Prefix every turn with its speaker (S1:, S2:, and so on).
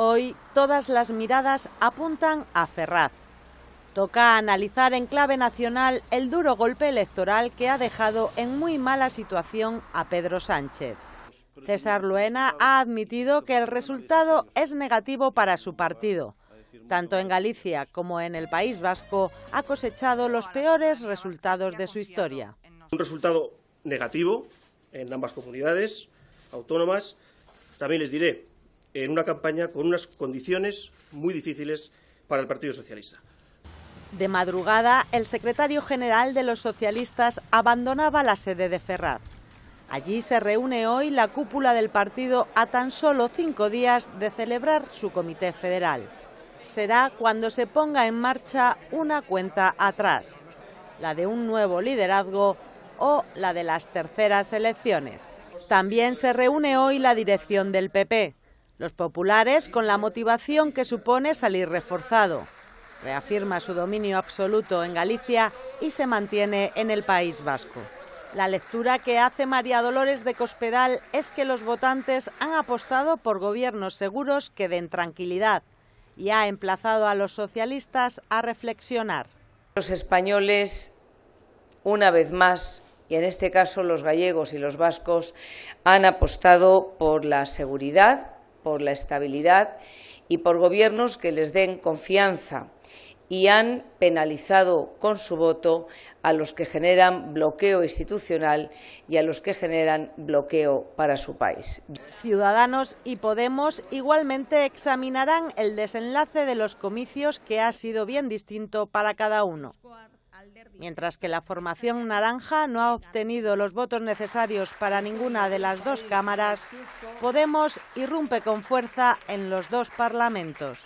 S1: Hoy todas las miradas apuntan a Ferraz. Toca analizar en clave nacional el duro golpe electoral que ha dejado en muy mala situación a Pedro Sánchez. César Luena ha admitido que el resultado es negativo para su partido. Tanto en Galicia como en el País Vasco ha cosechado los peores resultados de su
S2: historia. Un resultado negativo en ambas comunidades autónomas. También les diré en una campaña con unas condiciones muy difíciles para el Partido Socialista.
S1: De madrugada, el secretario general de los socialistas abandonaba la sede de Ferraz. Allí se reúne hoy la cúpula del partido a tan solo cinco días de celebrar su comité federal. Será cuando se ponga en marcha una cuenta atrás, la de un nuevo liderazgo o la de las terceras elecciones. También se reúne hoy la dirección del PP. Los populares con la motivación que supone salir reforzado. Reafirma su dominio absoluto en Galicia y se mantiene en el País Vasco. La lectura que hace María Dolores de Cospedal es que los votantes han apostado por gobiernos seguros que den tranquilidad y ha emplazado
S3: a los socialistas a reflexionar. Los españoles, una vez más, y en este caso los gallegos y los vascos, han apostado por la seguridad, por la estabilidad y por gobiernos que les den confianza y han penalizado con su voto a los que generan bloqueo institucional y a los que generan bloqueo para su país.
S1: Ciudadanos y Podemos igualmente examinarán el desenlace de los comicios que ha sido bien distinto para cada uno. Mientras que la formación naranja no ha obtenido los votos necesarios para ninguna de las dos cámaras, Podemos irrumpe con fuerza en los dos parlamentos.